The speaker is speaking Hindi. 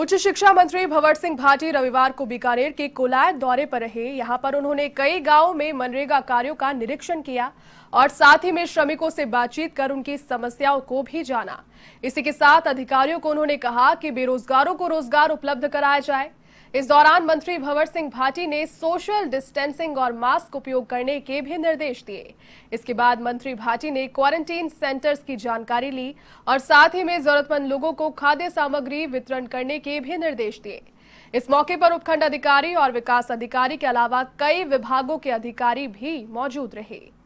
उच्च शिक्षा मंत्री भंवर सिंह भाटी रविवार को बीकानेर के कोलायत दौरे पर रहे यहां पर उन्होंने कई गांवों में मनरेगा कार्यों का निरीक्षण किया और साथ ही में श्रमिकों से बातचीत कर उनकी समस्याओं को भी जाना इसी के साथ अधिकारियों को उन्होंने कहा कि बेरोजगारों को रोजगार उपलब्ध कराया जाए इस दौरान मंत्री भंवर सिंह भाटी ने सोशल डिस्टेंसिंग और मास्क उपयोग करने के भी निर्देश दिए इसके बाद मंत्री भाटी ने क्वारंटीन सेंटर्स की जानकारी ली और साथ ही में जरूरतमंद लोगों को खाद्य सामग्री वितरण करने के भी निर्देश दिए इस मौके पर उपखंड अधिकारी और विकास अधिकारी के अलावा कई विभागों के अधिकारी भी मौजूद रहे